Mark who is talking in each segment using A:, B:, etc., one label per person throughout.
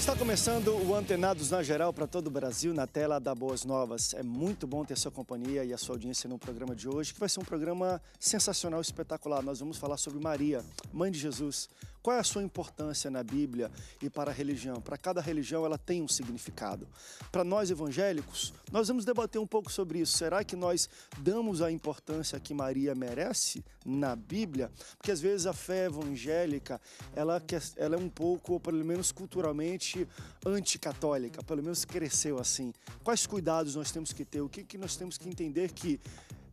A: Está começando o Antenados na Geral para todo o Brasil na tela da Boas Novas. É muito bom ter sua companhia e a sua audiência no programa de hoje, que vai ser um programa sensacional, espetacular. Nós vamos falar sobre Maria, mãe de Jesus, qual é a sua importância na Bíblia e para a religião? Para cada religião ela tem um significado. Para nós evangélicos, nós vamos debater um pouco sobre isso. Será que nós damos a importância que Maria merece na Bíblia? Porque às vezes a fé evangélica, ela, é, ela é um pouco, ou pelo menos culturalmente, anticatólica, pelo menos cresceu assim. Quais cuidados nós temos que ter? O que, que nós temos que entender que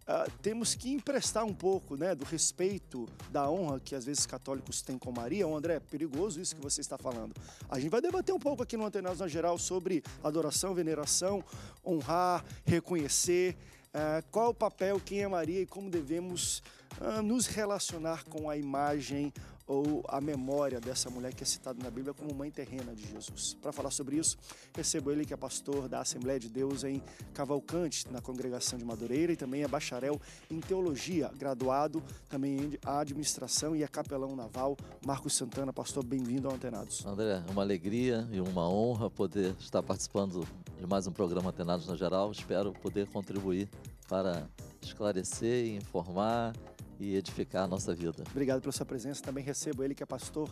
A: uh, temos que emprestar um pouco né, do respeito, da honra que às vezes católicos têm com Maria. Ô, André, é perigoso isso que você está falando. A gente vai debater um pouco aqui no Antenados na Geral sobre adoração, veneração, honrar, reconhecer, uh, qual o papel, quem é Maria e como devemos ah, nos relacionar com a imagem ou a memória dessa mulher que é citada na Bíblia como mãe terrena de Jesus. Para falar sobre isso, recebo ele que é pastor da Assembleia de Deus em Cavalcante, na congregação de Madureira, e também é bacharel em teologia, graduado também em administração e é capelão naval. Marcos Santana, pastor, bem-vindo ao Antenados.
B: André, uma alegria e uma honra poder estar participando de mais um programa Antenados na geral. Espero poder contribuir para esclarecer e informar e edificar a nossa vida.
A: Obrigado pela sua presença. Também recebo ele que é pastor,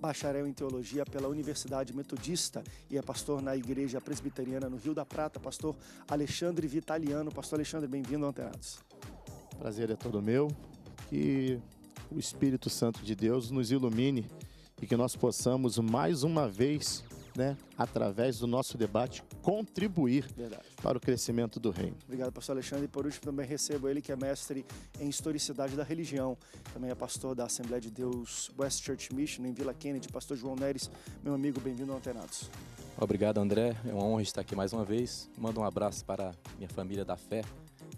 A: bacharel em teologia pela Universidade Metodista e é pastor na Igreja Presbiteriana no Rio da Prata, pastor Alexandre Vitaliano. Pastor Alexandre, bem-vindo ao Antenados.
C: Prazer é todo meu. Que o Espírito Santo de Deus nos ilumine e que nós possamos mais uma vez né, através do nosso debate, contribuir Verdade. para o crescimento do reino.
A: Obrigado, pastor Alexandre. E por último, também recebo ele, que é mestre em Historicidade da Religião, também é pastor da Assembleia de Deus West Church Mission, em Vila Kennedy, pastor João Neres, meu amigo, bem-vindo ao Antenados.
D: Obrigado, André. É uma honra estar aqui mais uma vez. Mando um abraço para minha família da fé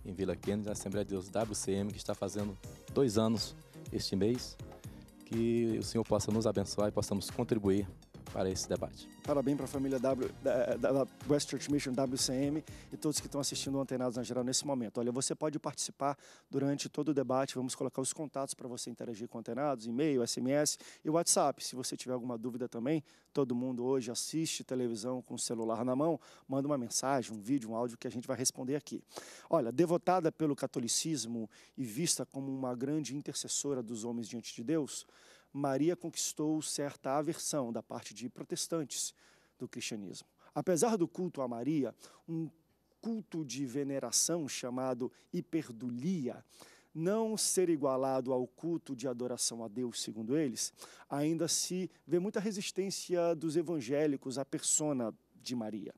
D: em Vila Kennedy, na Assembleia de Deus WCM, que está fazendo dois anos este mês. Que o Senhor possa nos abençoar e possamos contribuir para esse debate.
A: Parabéns para a família w, da, da Church Mission, WCM, e todos que estão assistindo o Antenados na Geral nesse momento. Olha, você pode participar durante todo o debate, vamos colocar os contatos para você interagir com o Antenados, e-mail, SMS e WhatsApp. Se você tiver alguma dúvida também, todo mundo hoje assiste televisão com o celular na mão, manda uma mensagem, um vídeo, um áudio que a gente vai responder aqui. Olha, devotada pelo catolicismo e vista como uma grande intercessora dos homens diante de Deus, Maria conquistou certa aversão da parte de protestantes do cristianismo. Apesar do culto a Maria, um culto de veneração chamado hiperdulia não ser igualado ao culto de adoração a Deus, segundo eles, ainda se vê muita resistência dos evangélicos à persona de Maria.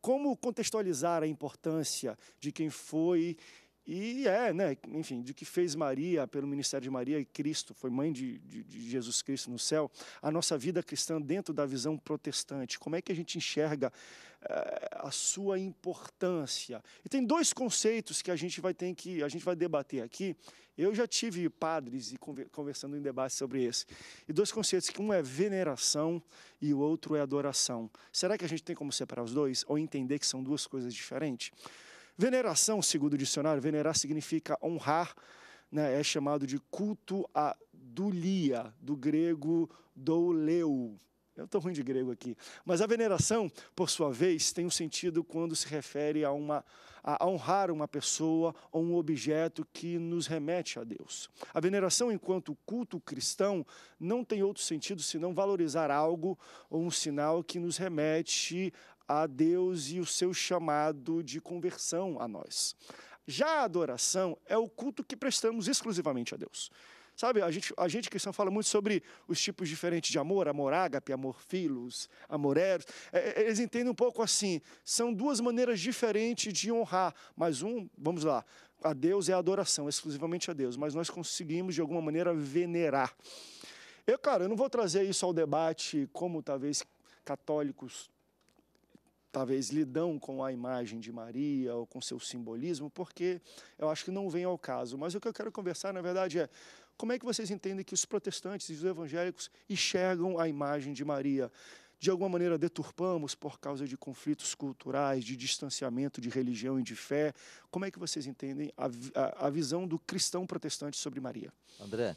A: Como contextualizar a importância de quem foi e é, né, enfim, de que fez Maria pelo ministério de Maria e Cristo, foi mãe de, de, de, Jesus Cristo no céu, a nossa vida cristã dentro da visão protestante. Como é que a gente enxerga eh, a sua importância? E tem dois conceitos que a gente vai ter que a gente vai debater aqui. Eu já tive padres e conversando em debate sobre esse. E dois conceitos que um é veneração e o outro é adoração. Será que a gente tem como separar os dois ou entender que são duas coisas diferentes? Veneração, segundo o dicionário, venerar significa honrar, né? é chamado de culto a dulia, do grego douleu. Eu estou ruim de grego aqui. Mas a veneração, por sua vez, tem um sentido quando se refere a, uma, a honrar uma pessoa ou um objeto que nos remete a Deus. A veneração, enquanto culto cristão, não tem outro sentido senão valorizar algo ou um sinal que nos remete a Deus e o seu chamado de conversão a nós. Já a adoração é o culto que prestamos exclusivamente a Deus. Sabe, a gente, a gente cristão fala muito sobre os tipos diferentes de amor, amor ágape, amor filos, amor eros. É, é eles entendem um pouco assim, são duas maneiras diferentes de honrar, mas um, vamos lá, a Deus é a adoração, exclusivamente a Deus, mas nós conseguimos de alguma maneira venerar. Eu, cara, eu não vou trazer isso ao debate como talvez católicos talvez lidam com a imagem de Maria ou com seu simbolismo, porque eu acho que não vem ao caso. Mas o que eu quero conversar, na verdade, é como é que vocês entendem que os protestantes e os evangélicos enxergam a imagem de Maria? De alguma maneira deturpamos por causa de conflitos culturais, de distanciamento de religião e de fé. Como é que vocês entendem a, a, a visão do cristão protestante sobre Maria?
B: André,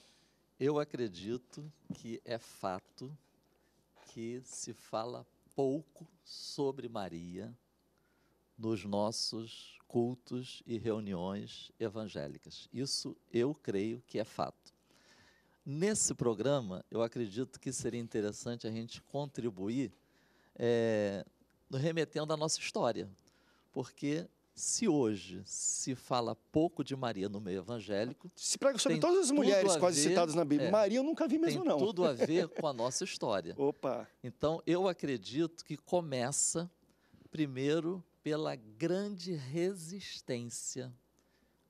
B: eu acredito que é fato que se fala pouco sobre Maria nos nossos cultos e reuniões evangélicas. Isso eu creio que é fato. Nesse programa, eu acredito que seria interessante a gente contribuir é, remetendo à nossa história, porque se hoje se fala pouco de Maria no meio evangélico. Se prega sobre todas as mulheres quase citadas na Bíblia. É, Maria eu nunca vi mesmo, tem não. Tem tudo a ver com a nossa história. Opa! Então, eu acredito que começa, primeiro, pela grande resistência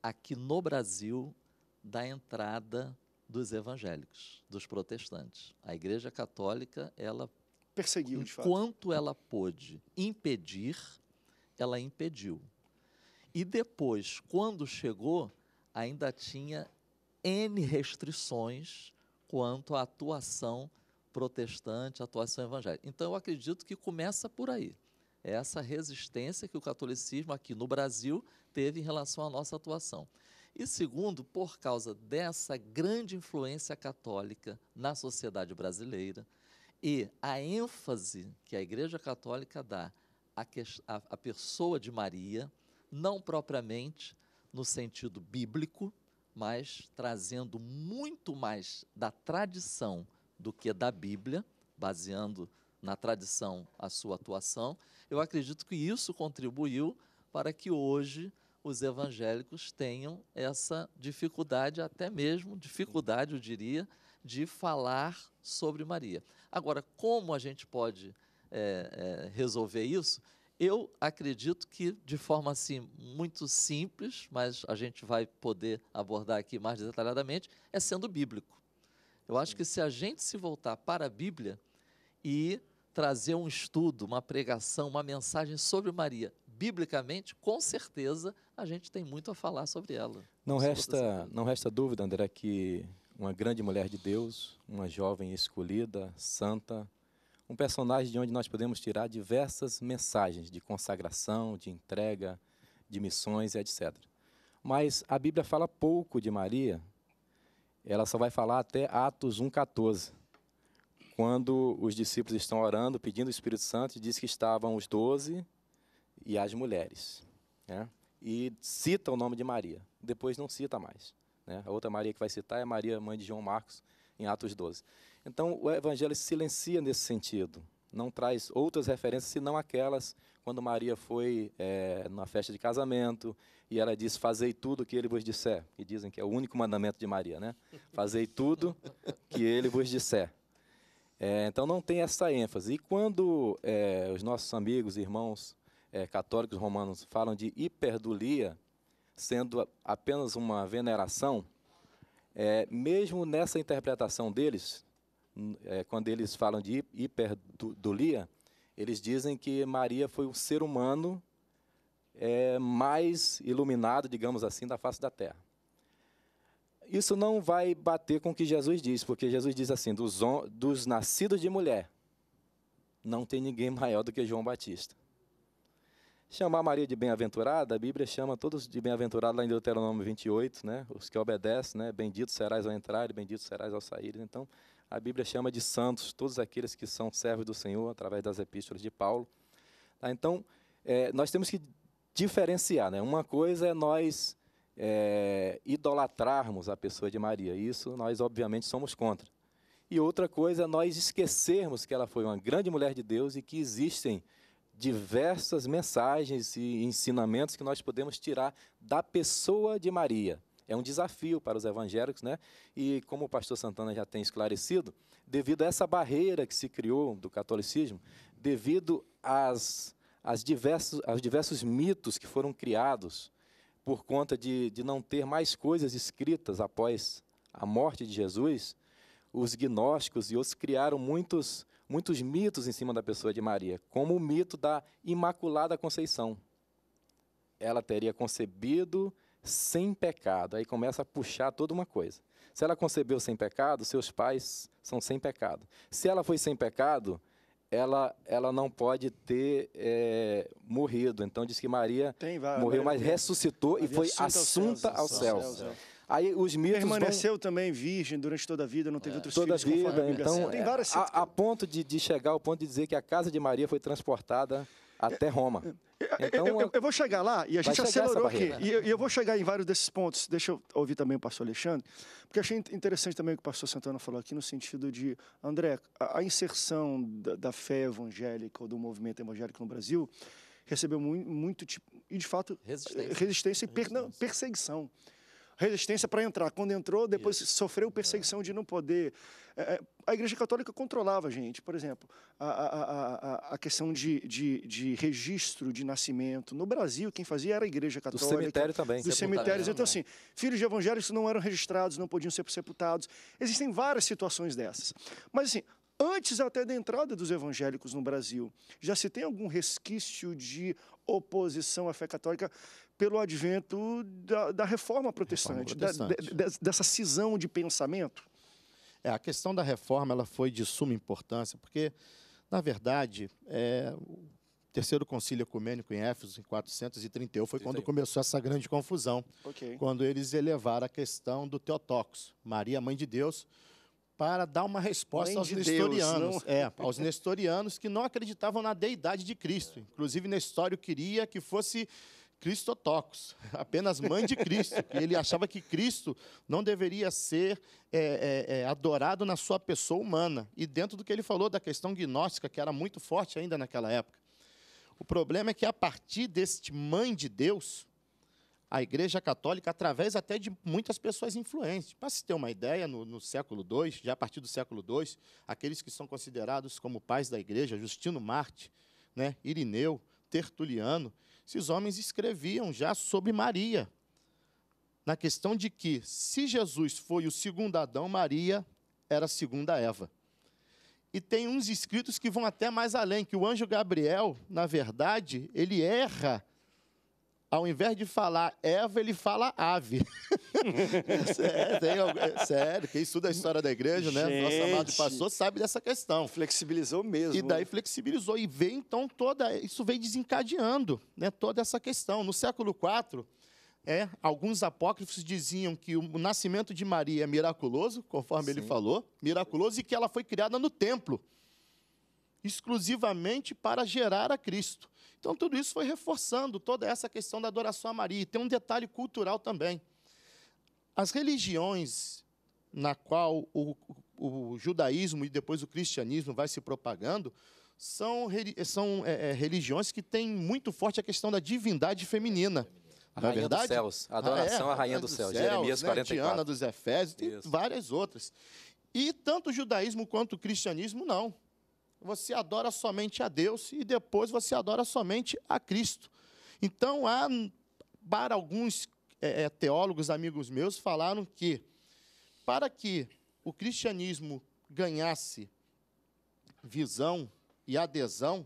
B: aqui no Brasil da entrada dos evangélicos, dos protestantes. A Igreja Católica, ela perseguiu, de fato. ela pôde impedir, ela impediu. E depois, quando chegou, ainda tinha N restrições quanto à atuação protestante, atuação evangélica. Então, eu acredito que começa por aí. É essa resistência que o catolicismo aqui no Brasil teve em relação à nossa atuação. E segundo, por causa dessa grande influência católica na sociedade brasileira e a ênfase que a Igreja Católica dá à, pessoa de Maria, não propriamente no sentido bíblico, mas trazendo muito mais da tradição do que da Bíblia, baseando na tradição a sua atuação. Eu acredito que isso contribuiu para que hoje os evangélicos tenham essa dificuldade, até mesmo dificuldade, eu diria, de falar sobre Maria. Agora, como a gente pode é, é, resolver isso? Eu acredito que, de forma assim muito simples, mas a gente vai poder abordar aqui mais detalhadamente, é sendo bíblico. Eu acho que se a gente se voltar para a Bíblia e trazer um estudo, uma pregação, uma mensagem sobre Maria, biblicamente, com certeza a gente tem muito a falar sobre ela.
D: Não resta, não resta dúvida, André, que uma grande mulher de Deus, uma jovem escolhida, santa, um personagem de onde nós podemos tirar diversas mensagens de consagração, de entrega, de missões, etc. Mas a Bíblia fala pouco de Maria, ela só vai falar até Atos 1,14, quando os discípulos estão orando, pedindo o Espírito Santo, e diz que estavam os doze e as mulheres. Né? E cita o nome de Maria, depois não cita mais. Né? A outra Maria que vai citar é Maria, mãe de João Marcos, em Atos 12. Então, o evangelho silencia nesse sentido. Não traz outras referências senão aquelas quando Maria foi é, na festa de casamento e ela diz: Fazei tudo o que ele vos disser. E dizem que é o único mandamento de Maria, né? Fazei tudo que ele vos disser. É, então, não tem essa ênfase. E quando é, os nossos amigos, irmãos é, católicos romanos falam de hiperdulia, sendo apenas uma veneração, é, mesmo nessa interpretação deles, é, quando eles falam de hiperdulia, eles dizem que Maria foi o ser humano é, mais iluminado, digamos assim, da face da terra. Isso não vai bater com o que Jesus diz, porque Jesus diz assim: dos, dos nascidos de mulher, não tem ninguém maior do que João Batista. Chamar Maria de bem-aventurada, a Bíblia chama todos de bem-aventurados lá em Deuteronômio 28, né? Os que obedecem, né? Bendito serás ao entrar e bendito serás ao sair. Então, a Bíblia chama de santos todos aqueles que são servos do Senhor, através das epístolas de Paulo. Tá? Então, é, nós temos que diferenciar. Né? Uma coisa é nós é, idolatrarmos a pessoa de Maria. Isso nós, obviamente, somos contra. E outra coisa é nós esquecermos que ela foi uma grande mulher de Deus e que existem diversas mensagens e ensinamentos que nós podemos tirar da pessoa de Maria é um desafio para os evangélicos, né? E como o pastor Santana já tem esclarecido, devido a essa barreira que se criou do catolicismo, devido às, às diversos, aos diversos mitos que foram criados por conta de, de não ter mais coisas escritas após a morte de Jesus, os gnósticos e outros criaram muitos, muitos mitos em cima da pessoa de Maria, como o mito da Imaculada Conceição. Ela teria concebido sem pecado. Aí começa a puxar toda uma coisa. Se ela concebeu sem pecado, seus pais são sem pecado. Se ela foi sem pecado, ela, ela não pode ter é, morrido. Então diz que Maria Tem, vai, morreu, mas ressuscitou e foi assunta aos céus. céus.
A: Aí os mitos permaneceu vão... também virgem durante toda a vida, não teve é, outros toda filhos. Toda a vida, então, é, a,
D: a ponto de, de chegar ao ponto de dizer que a casa de Maria foi transportada até Roma.
A: É, é, então, eu, eu, eu, vou chegar lá e a gente acelerou aqui. E eu, eu, vou chegar em vários desses pontos. Deixa eu ouvir também o pastor Alexandre, porque achei interessante também o que o pastor Santana falou aqui no sentido de, André, a, a inserção da, da, fé evangélica ou do movimento evangélico no Brasil recebeu muito, muito tipo, e de fato resistência, resistência e per, Não, perseguição resistência para entrar. Quando entrou, depois Isso. sofreu perseguição de não poder. É, é a Igreja Católica controlava a gente, por exemplo, a, a, a, a questão de, de, de, registro de nascimento. No Brasil, quem fazia era a Igreja Católica. Do cemitério também. Dos cemitérios. Então, assim, filhos de evangélicos não eram registrados, não podiam ser sepultados. Existem várias situações dessas. Mas, assim, antes até da entrada dos evangélicos no Brasil. Já se tem algum resquício de oposição à fé católica pelo advento da, da reforma protestante, reforma protestante. Da, de, dessa cisão de pensamento?
C: É, a questão da reforma ela foi de suma importância, porque, na verdade, é, o terceiro concílio ecumênico em Éfeso, em 431, foi quando começou essa grande confusão,
A: okay. quando
C: eles elevaram a questão do Teotocos, Maria, Mãe de Deus, para dar uma resposta aos de nestorianos, Deus, é? é, aos nestorianos que não acreditavam na deidade de Cristo. Inclusive Nestório queria que fosse Cristotocos, apenas mãe de Cristo. ele achava que Cristo não deveria ser é, é, é, adorado na sua pessoa humana. E dentro do que ele falou da questão gnóstica, que era muito forte ainda naquela época. O problema é que, a partir deste mãe de Deus, a Igreja Católica, através até de muitas pessoas influentes. Para se ter uma ideia, no, no século II, já a partir do século II, aqueles que são considerados como pais da Igreja, Justino Marte, né, Irineu, Tertuliano, esses homens escreviam já sobre Maria, na questão de que, se Jesus foi o segundo Adão, Maria era a segunda Eva. E tem uns escritos que vão até mais além, que o anjo Gabriel, na verdade, ele erra ao invés de falar Eva, ele fala ave. É, tem, é sério, quem estuda a história da igreja, Gente. né? Nosso amado pastor sabe dessa questão. Flexibilizou mesmo. E daí flexibilizou e vem então toda. Isso veio desencadeando né, toda essa questão. No século IV, é, alguns apócrifos diziam que o nascimento de Maria é miraculoso, conforme Sim. ele falou, miraculoso, e que ela foi criada no templo, exclusivamente para gerar a Cristo. Então, tudo isso foi reforçando toda essa questão da adoração a Maria. E tem um detalhe cultural também. As religiões na qual o, o judaísmo e depois o cristianismo vai se propagando são, são é, é, religiões que têm muito forte a questão da divindade feminina. A rainha é verdade? dos céus, a adoração ah, é, à rainha dos céus, céus, Jeremias né, 44. Diana dos Efésios, e várias outras. E tanto o judaísmo quanto o cristianismo não você adora somente a Deus e depois você adora somente a Cristo. Então, há, para alguns é, é, teólogos, amigos meus, falaram que para que o cristianismo ganhasse visão e adesão,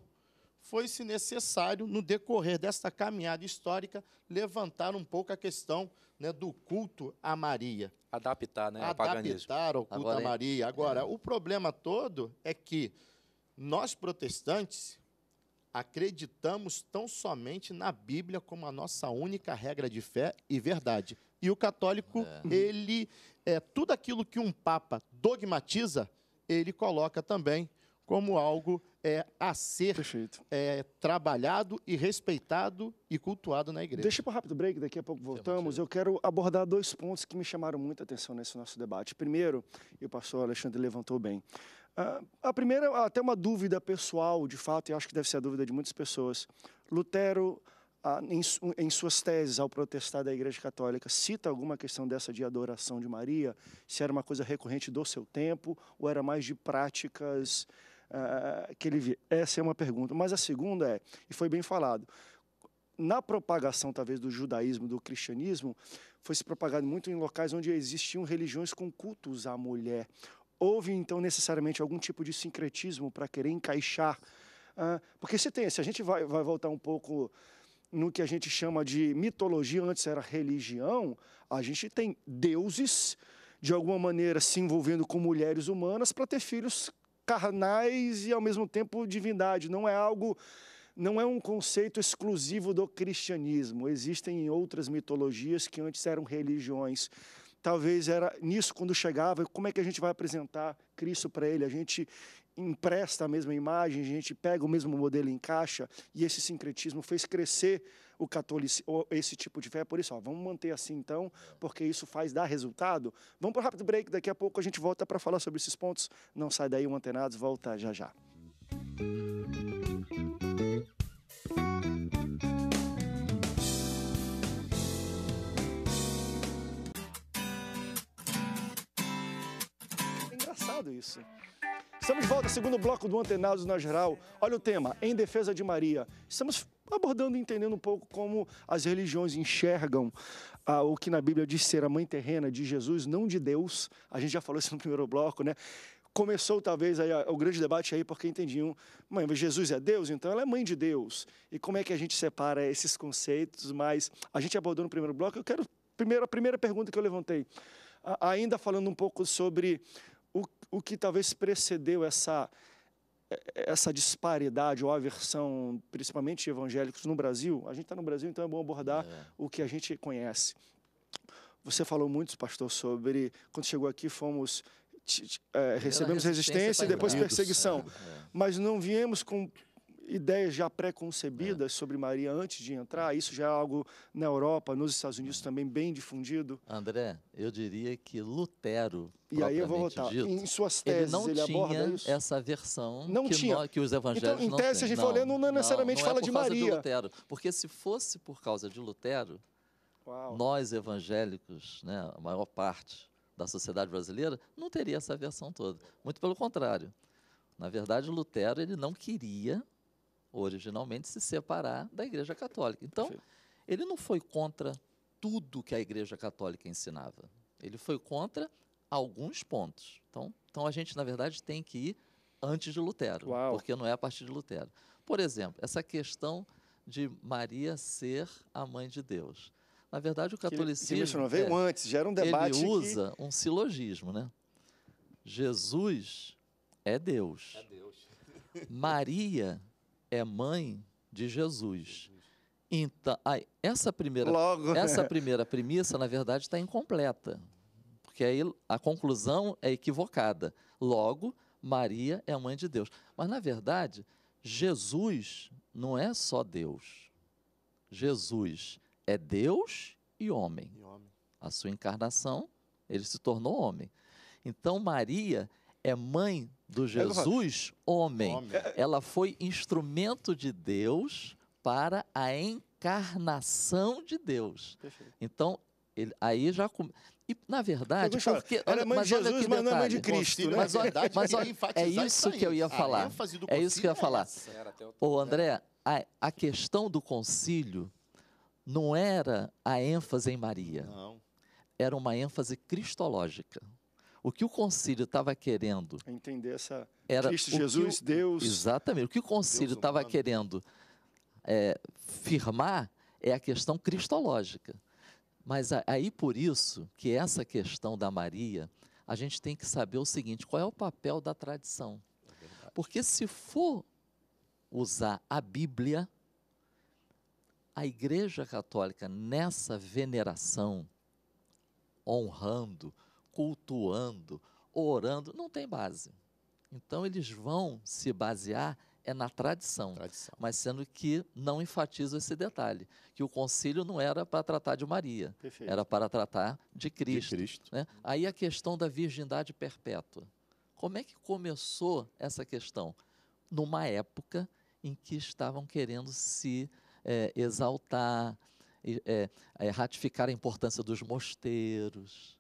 C: foi-se necessário, no decorrer desta caminhada histórica, levantar um pouco a questão né, do culto a Maria.
D: Adaptar, né? Adaptar o culto Agora, a é Maria. Agora, é... o
C: problema todo é que nós protestantes acreditamos tão somente na Bíblia como a nossa única regra de fé e verdade. E o católico, é. Uhum. ele é tudo aquilo que um papa dogmatiza, ele coloca também como algo é, a ser é, trabalhado e respeitado e cultuado na igreja. Deixa
A: para rápido break, daqui a pouco voltamos. Eu quero abordar dois pontos que me chamaram muita atenção nesse nosso debate. Primeiro, e o pastor Alexandre levantou bem, ah, a primeira, até uma dúvida pessoal, de fato, e acho que deve ser a dúvida de muitas pessoas. Lutero, ah, em suas teses ao protestar da Igreja Católica, cita alguma questão dessa de adoração de Maria? Se era uma coisa recorrente do seu tempo ou era mais de práticas uh, que ele via? Essa é uma pergunta. Mas a segunda é, e foi bem falado, na propagação talvez do judaísmo, do cristianismo, foi se propagado muito em locais onde existiam religiões com cultos à mulher, houve então necessariamente algum tipo de sincretismo para querer encaixar. Uh, porque se tem, se a gente vai, vai voltar um pouco no que a gente chama de mitologia, antes era religião, a gente tem deuses de alguma maneira se envolvendo com mulheres humanas para ter filhos carnais e ao mesmo tempo divindade. Não é algo, não é um conceito exclusivo do cristianismo. Existem outras mitologias que antes eram religiões talvez era nisso quando chegava, como é que a gente vai apresentar Cristo para ele? A gente empresta a mesma imagem, a gente pega o mesmo modelo e encaixa, e esse sincretismo fez crescer o catolicismo, esse tipo de fé. Por isso, ó, vamos manter assim então, porque isso faz dar resultado. Vamos para um rápido break, daqui a pouco a gente volta para falar sobre esses pontos. Não sai daí, o Antenados volta já já. Música errado isso. Estamos de volta, segundo bloco do Antenados na Geral. Olha o tema, em defesa de Maria. Estamos abordando e entendendo um pouco como as religiões enxergam ah, o que na Bíblia diz ser a mãe terrena de Jesus, não de Deus. A gente já falou isso no primeiro bloco, né? Começou talvez aí, ah, o grande debate aí porque entendiam, mãe, Jesus é Deus, então ela é mãe de Deus. E como é que a gente separa esses conceitos? Mas a gente abordou no primeiro bloco. Eu quero primeiro a primeira pergunta que eu levantei, ainda falando um pouco sobre o, o que talvez precedeu essa, é, é, essa disparidade ou aversão, principalmente evangélicos no Brasil, a gente está no Brasil, então é bom abordar é. o que a gente conhece. Você falou muito, pastor, sobre quando chegou aqui fomos é, recebemos resistência, resistência e depois perseguição. É, é. Mas não viemos com ideias já preconcebidas é. sobre Maria antes de entrar. Isso já é algo na Europa, nos Estados Unidos é. também bem difundido. André, eu diria que Lutero. E aí eu vou voltar. Dito, em suas teses ele, não ele aborda isso.
B: Essa versão não que, tinha. Nós, que os evangélicos então, em tese, a gente for ler, não necessariamente não, não é fala de Maria. De Lutero, porque se fosse por causa de Lutero, Uau. nós evangélicos, né, a maior parte da sociedade brasileira, não teria essa versão toda. Muito pelo contrário. Na verdade, Lutero ele não queria originalmente se separar da Igreja Católica. Então, ele não foi contra tudo que a Igreja Católica ensinava. Ele foi contra alguns pontos. Então, então a gente, na verdade, tem que ir antes de Lutero, Uau. porque não é a partir de Lutero. Por exemplo, essa questão de Maria ser a mãe de Deus. Na verdade, o catolicismo. Que, que não veio é, antes, já era um debate. Ele usa que... um silogismo, né? Jesus é Deus. É Deus. Maria é mãe de Jesus. Então, ai, essa primeira, Logo. essa primeira premissa, na verdade, está incompleta, porque aí a conclusão é equivocada. Logo, Maria é mãe de Deus. Mas, na verdade, Jesus não é só Deus. Jesus é Deus e homem. E homem. A sua encarnação, ele se tornou homem. Então, Maria é mãe do é, Jesus homem. homem. Ela foi instrumento de Deus para a encarnação de Deus. Perfeito. Então, ele, aí já. E, na verdade, porque. Olha, é mãe de Jesus, mas não é mãe de Cristo. Né? Mas, olha, mas olha, é, é isso que eu ia falar. é isso que eu ia falar. Ô, André, a, a questão do concílio não era a ênfase em Maria. Não. Era uma ênfase cristológica. O que o concílio estava querendo...
A: Entender essa... Era Cristo, Jesus, o, Deus... Exatamente.
B: O que o concílio estava querendo é, firmar é a questão cristológica. Mas aí por isso que essa questão da Maria, a gente tem que saber o seguinte, qual é o papel da tradição? Porque se for usar a Bíblia, a Igreja Católica nessa veneração, honrando, cultuando, orando, não tem base. Então eles vão se basear é na tradição, tradição, mas sendo que não enfatizo esse detalhe, que o concílio não era para tratar de Maria, Perfeito. era para tratar de Cristo. De Cristo. Né? Aí a questão da virgindade perpétua. Como é que começou essa questão? Numa época em que estavam querendo se é, exaltar, é, é, ratificar a importância dos mosteiros,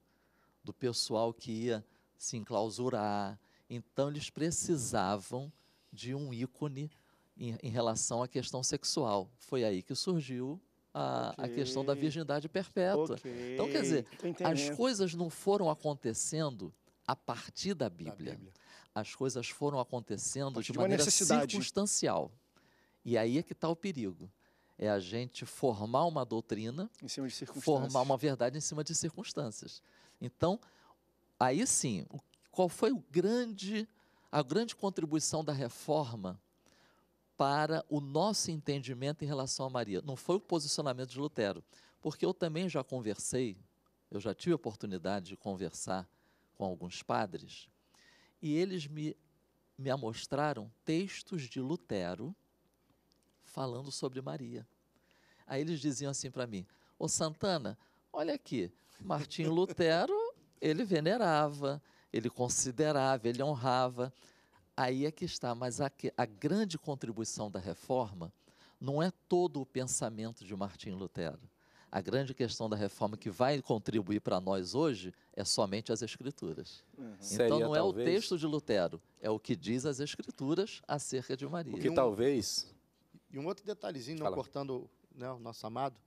B: do pessoal que ia se enclausurar. Então, eles precisavam de um ícone em, em relação à questão sexual. Foi aí que surgiu a, okay. a questão da virgindade perpétua. Okay. Então, quer dizer, as coisas não foram acontecendo a partir da Bíblia. Da Bíblia. As coisas foram acontecendo de, de maneira circunstancial. E aí é que está o perigo é a gente formar uma doutrina, formar uma verdade em cima de circunstâncias. Então, aí sim, qual foi o grande, a grande contribuição da reforma para o nosso entendimento em relação a Maria? Não foi o posicionamento de Lutero, porque eu também já conversei, eu já tive a oportunidade de conversar com alguns padres, e eles me, me amostraram textos de Lutero falando sobre Maria. Aí eles diziam assim para mim: Ô Santana, Olha aqui, Martinho Lutero, ele venerava, ele considerava, ele honrava. Aí é que está, mas a, a grande contribuição da reforma não é todo o pensamento de Martinho Lutero. A grande questão da reforma que vai contribuir para nós hoje é somente as Escrituras.
D: Uhum. Então Seria, não é talvez, o texto
B: de Lutero, é o que diz as Escrituras acerca de Maria. O que um, talvez.
C: E um outro detalhezinho, não cortando né, o nosso amado,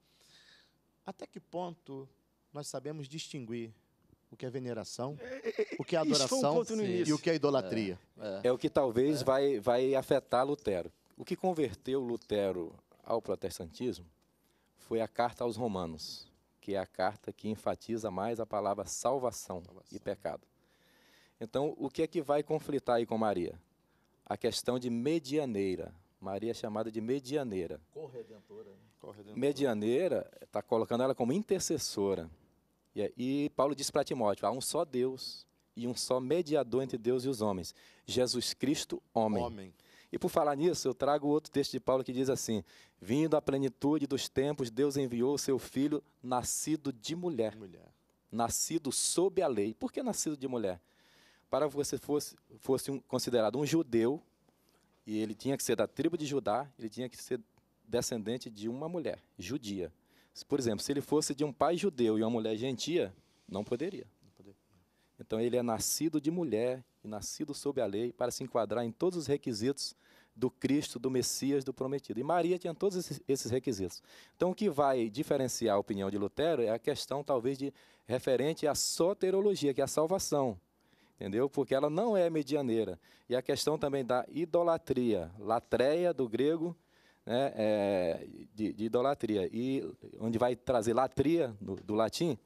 C: até que ponto nós sabemos distinguir o que é veneração, é, é, é, o que é
A: adoração um e o que é idolatria? É,
D: é. é o que talvez é. vai, vai afetar Lutero. O que converteu Lutero ao protestantismo foi a carta aos Romanos, que é a carta que enfatiza mais a palavra salvação, salvação. e pecado. Então, o que é que vai conflitar aí com Maria? A questão de medianeira, Maria é chamada de medianeira. Corredentora. Né? Corredentora. Medianeira está colocando ela como intercessora. E, é, e Paulo diz para Timóteo: há um só Deus e um só mediador entre Deus e os homens, Jesus Cristo, homem. homem. E por falar nisso, eu trago outro texto de Paulo que diz assim: Vindo à plenitude dos tempos, Deus enviou o seu filho, nascido de mulher, mulher. Nascido sob a lei. Por que nascido de mulher? Para que você fosse, fosse um, considerado um judeu, e ele tinha que ser da tribo de Judá, ele tinha que ser descendente de uma mulher judia. Por exemplo, se ele fosse de um pai judeu e uma mulher gentia, não poderia. Então ele é nascido de mulher e nascido sob a lei para se enquadrar em todos os requisitos do Cristo, do Messias, do prometido. E Maria tinha todos esses requisitos. Então o que vai diferenciar a opinião de Lutero é a questão talvez de referente à soterologia, que é a salvação entendeu? Porque ela não é medianeira. E a questão também da idolatria, latreia do grego, né, é, de, de, idolatria, e onde vai trazer latria do, do latim,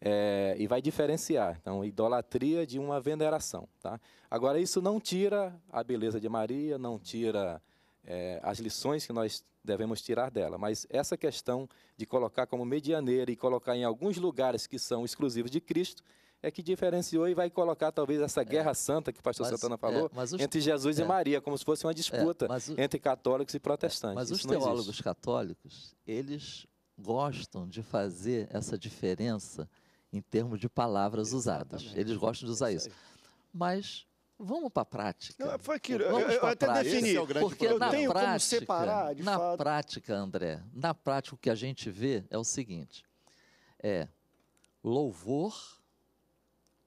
D: é, e vai diferenciar, então, idolatria de uma veneração. Tá? Agora, isso não tira a beleza de Maria, não tira é, as lições que nós devemos tirar dela, mas essa questão de colocar como medianeira e colocar em alguns lugares que são exclusivos de Cristo, é que diferenciou e vai colocar talvez essa é. guerra é, santa que o pastor mas, Santana é, falou é, os, entre Jesus é, e Maria, como se fosse uma é, disputa entre católicos e protestantes. Mas Isso os teólogos existe.
B: católicos, eles gostam de fazer essa diferença em termos de palavras Exatamente. usadas. Eles gostam de usar isso. Mas vamos para a prática.
A: Não, foi aquilo. Vamos eu, eu até prática, defini. É porque eu na prática, separar,
B: na fato. prática, André, na prática o que a gente vê é o seguinte: é louvor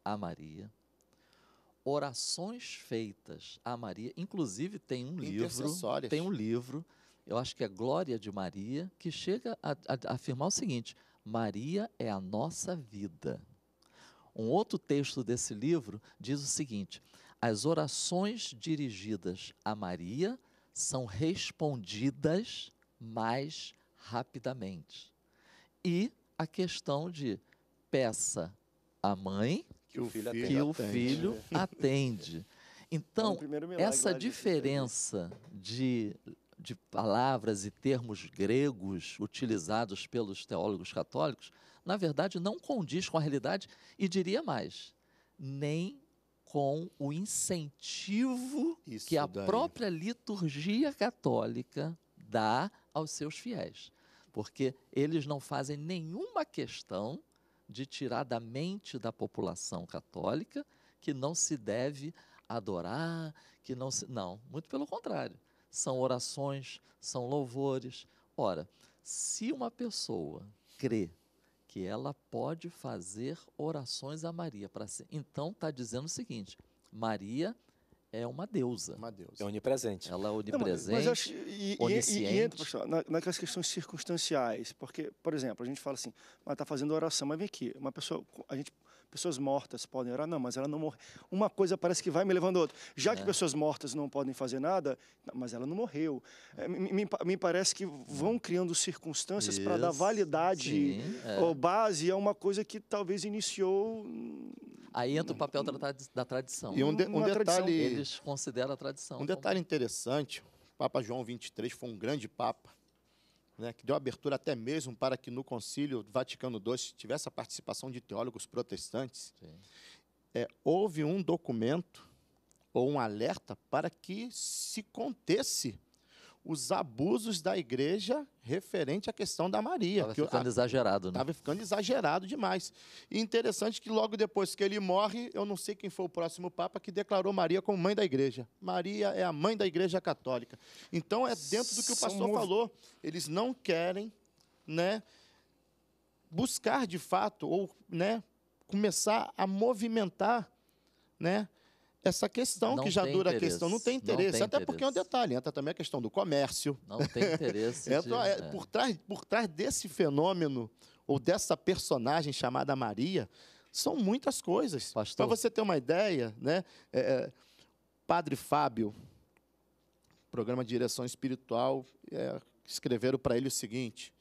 B: a Maria, orações feitas a Maria, inclusive tem um livro, tem um livro, eu acho que é Glória de Maria, que chega a, a, a afirmar o seguinte: Maria é a nossa vida. Um outro texto desse livro diz o seguinte: as orações dirigidas a Maria são respondidas mais rapidamente. E a questão de peça a mãe que o filho, atende. o filho é. atende. Então, é essa diferença de, de palavras e termos gregos utilizados pelos teólogos católicos, na verdade, não condiz com a realidade e diria mais, nem com o incentivo Isso que a daí. própria liturgia católica dá aos seus fiéis. Porque eles não fazem nenhuma questão de tirar da mente da população católica que não se deve adorar, que não se. Não, muito pelo contrário. São orações, são louvores. Ora, se uma pessoa crê que ela pode fazer orações a Maria para si, então está dizendo o seguinte: Maria é uma deusa. Uma deusa. É
D: onipresente. Ela é
B: onipresente, Não, mas, acho, e, onisciente. E, e, e entra,
A: na, naquelas questões circunstanciais. Porque, por exemplo, a gente fala assim, mas está fazendo oração, mas vem aqui, uma pessoa, a gente pessoas mortas podem orar, não, mas ela não morreu. Uma coisa parece que vai me levando a outra. Já é. que pessoas mortas não podem fazer nada, mas ela não morreu. É, me, me, me, parece que vão criando circunstâncias para dar validade Sim, é. ou base a uma coisa que talvez iniciou
B: Aí entra o papel da, da tradição. E um, de, um detalhe. Tradição. Eles consideram a tradição. Um então. detalhe como... interessante: o Papa João
C: XXIII foi um grande Papa, né, que deu abertura até mesmo para que no Concílio Vaticano II tivesse a participação de teólogos protestantes. É, houve um documento ou um alerta para que se contesse os abusos da igreja referente à questão da Maria. Estava ficando exagerado, né? Estava ficando exagerado demais. E interessante que logo depois que ele morre, eu não sei quem foi o próximo Papa que declarou Maria como mãe da igreja. Maria é a mãe da igreja católica. Então é dentro do que o pastor falou. Eles não querem né, buscar de fato, ou né, começar a movimentar né, essa questão não que já dura interesse. a questão, não tem interesse. Não tem Até interesse. porque é um detalhe, entra também a questão do comércio. Não tem interesse. entra, é, é, por, trás, por trás desse fenômeno, ou dessa personagem chamada Maria, são muitas coisas. Para você ter uma ideia, né? É, é, Padre Fábio, programa de direção espiritual, é, escreveram para ele o seguinte: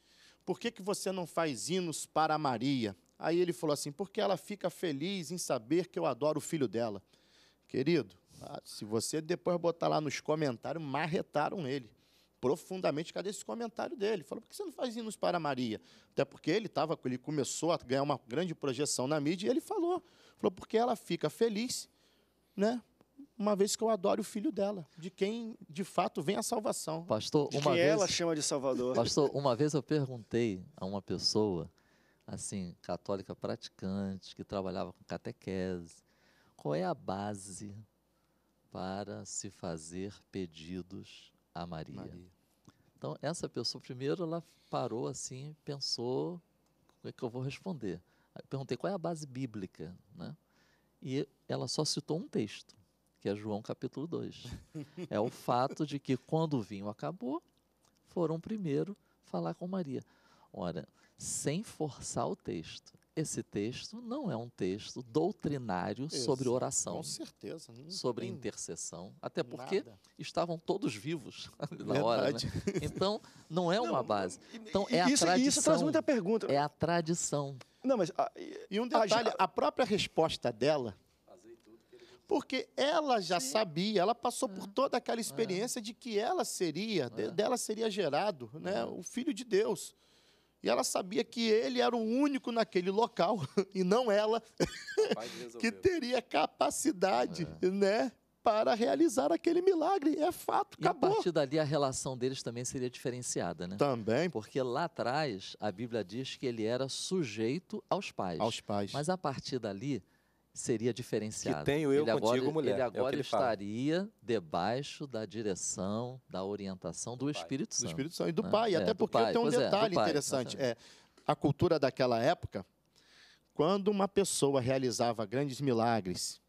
C: Por que, que você não faz hinos para Maria? Aí ele falou assim: Porque ela fica feliz em saber que eu adoro o filho dela. Querido, tá? se você depois botar lá nos comentários, marretaram ele profundamente. Cadê esse comentário dele? Falou, por que você não faz hinos para Maria? Até porque ele, tava, ele começou a ganhar uma grande projeção na mídia e ele falou. Falou, porque ela fica feliz, né? uma vez que eu adoro o filho dela, de quem de fato vem a salvação.
B: Pastor, de uma que vez, ela chama
A: de Salvador. Pastor,
B: uma vez eu perguntei a uma pessoa, assim, católica praticante, que trabalhava com catequese, qual é a base para se fazer pedidos a Maria? Maria. Então, essa pessoa, primeiro, ela parou assim, pensou, o é que eu vou responder? Perguntei qual é a base bíblica, né? E ela só citou um texto, que é João capítulo 2. é o fato de que quando o vinho acabou, foram primeiro falar com Maria. Ora, sem forçar o texto, esse texto não é um texto doutrinário Isso, sobre oração. Com certeza. sobre intercessão. Até porque nada. estavam todos vivos na hora. Né? Então, não é uma não, base. Então, é isso, a tradição. Isso traz muita pergunta. É a tradição. Não,
C: mas, a, ah, e um detalhe, a, a própria resposta dela porque ela já Sim. sabia, ela passou é. por ah. toda aquela experiência é. de que ela seria, é. dela seria gerado, né, o filho de Deus. E ela sabia que ele era o único naquele local, e não ela, que teria capacidade, é. né?
B: Para realizar aquele milagre. É fato, acabou. E a partir dali a relação deles também seria diferenciada, né? Também. Porque lá atrás a Bíblia diz que ele era sujeito aos pais. Aos pais. Mas a partir dali seria diferenciado. Que tenho eu ele contigo, é agora, mulher. Ele agora é ele estaria fala. debaixo da direção, da orientação do, do Espírito Santo. Do Espírito Santo e do né? Pai. É, até porque pai. tem um pois é, detalhe interessante.
C: É, a cultura daquela época, quando uma pessoa realizava grandes milagres,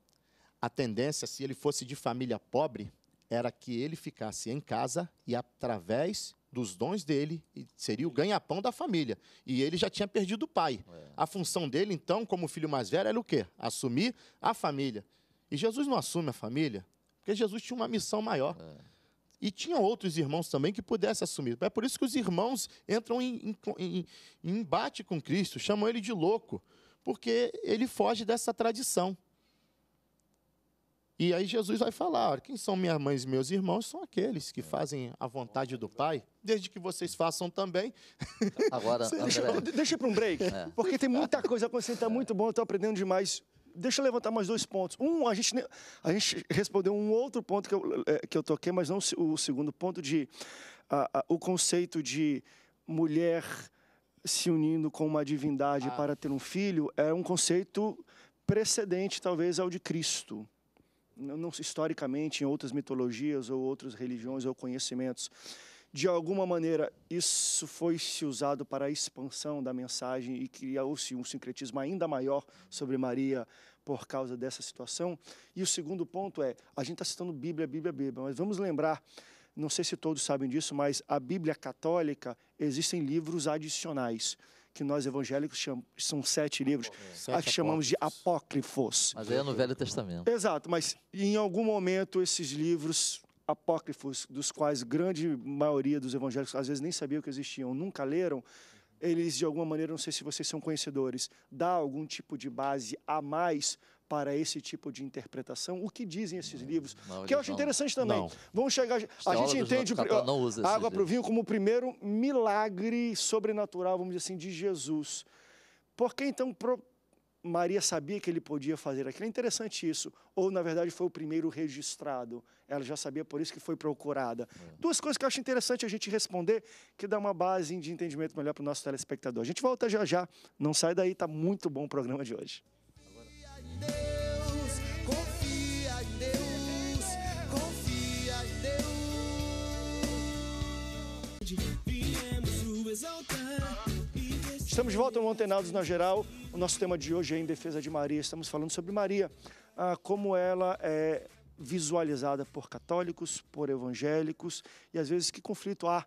C: a tendência, se ele fosse de família pobre, era que ele ficasse em casa e, através dos dons dele e seria o ganha-pão da família. E ele já tinha perdido o pai. É. A função dele, então, como filho mais velho, era o quê? Assumir a família. E Jesus não assume a família, porque Jesus tinha uma missão maior. É. E tinha outros irmãos também que pudessem assumir. É por isso que os irmãos entram em, em, em embate com Cristo, chamam ele de louco, porque ele foge dessa tradição. E aí Jesus vai falar: quem são minhas mães e meus irmãos são aqueles que é. fazem a vontade do Pai, desde que vocês façam também. Agora, deixa, deixa para um break,
A: é. porque tem muita coisa acontecendo, está muito bom, estou aprendendo demais. Deixa eu levantar mais dois pontos. Um, a gente, a gente respondeu um outro ponto que eu, eh, que eu toquei, mas não o segundo ponto de a, a, o conceito de mulher se unindo com uma divindade ah. para ter um filho é um conceito precedente, talvez, ao de Cristo não, não historicamente em outras mitologias ou outras religiões ou conhecimentos. De alguma maneira, isso foi se usado para a expansão da mensagem e criou-se um sincretismo ainda maior sobre Maria por causa dessa situação. E o segundo ponto é, a gente está citando Bíblia, Bíblia, Bíblia, mas vamos lembrar não sei se todos sabem disso, mas a Bíblia Católica existem livros adicionais que nós evangélicos chamamos, são sete livros, é. sete a que chamamos de apócrifos. Mas aí é no Velho Testamento. Exato, mas em algum momento esses livros apócrifos, dos quais grande maioria dos evangélicos às vezes nem sabiam que existiam, nunca leram, eles de alguma maneira, não sei se vocês são conhecedores, dá algum tipo de base a mais para esse tipo de interpretação. O que dizem esses livros? Não, que eu acho não, interessante também. Vamos chegar. A gente entende o, a água para o vinho como o primeiro milagre sobrenatural, vamos dizer assim, de Jesus. Por que então pro, Maria sabia que ele podia fazer aquilo? É interessante isso. Ou, na verdade, foi o primeiro registrado. Ela já sabia, por isso que foi procurada. É. Duas coisas que eu acho interessante a gente responder, que dá uma base de entendimento melhor para o nosso telespectador. A gente volta já já. Não sai daí, está muito bom o programa de hoje. Estamos de volta no Antenados na Geral. O nosso tema de hoje é em defesa de Maria. Estamos falando sobre Maria, ah, como ela é visualizada por católicos, por evangélicos e às vezes que conflito há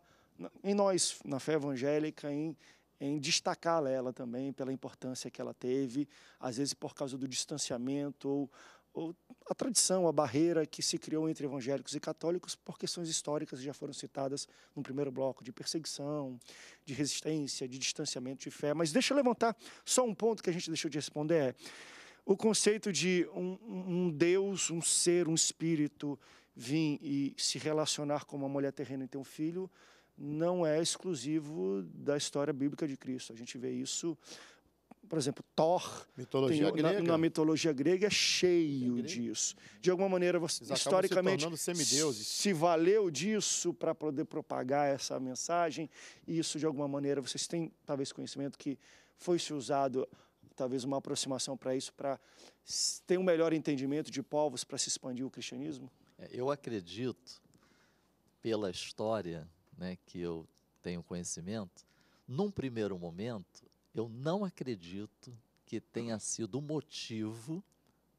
A: em nós, na fé evangélica, em em destacá-la ela também pela importância que ela teve, às vezes por causa do distanciamento ou, ou, a tradição, a barreira que se criou entre evangélicos e católicos por questões históricas que já foram citadas no primeiro bloco, de perseguição, de resistência, de distanciamento de fé. Mas deixa eu levantar só um ponto que a gente deixou de responder é o conceito de um, um Deus, um ser, um espírito vir e se relacionar com uma mulher terrena e ter um filho não é exclusivo da história bíblica de Cristo. A gente vê isso, por exemplo, Thor, mitologia tem, na, na, mitologia grega é cheio é grega. disso. De alguma maneira, você, historicamente, se, se valeu disso para poder propagar essa mensagem. E isso, de alguma maneira, vocês têm talvez conhecimento que foi se usado talvez uma aproximação para isso, para ter um melhor entendimento de povos para se expandir o cristianismo?
B: É, eu acredito pela história né, que eu tenho conhecimento, num primeiro momento, eu não acredito que tenha sido o motivo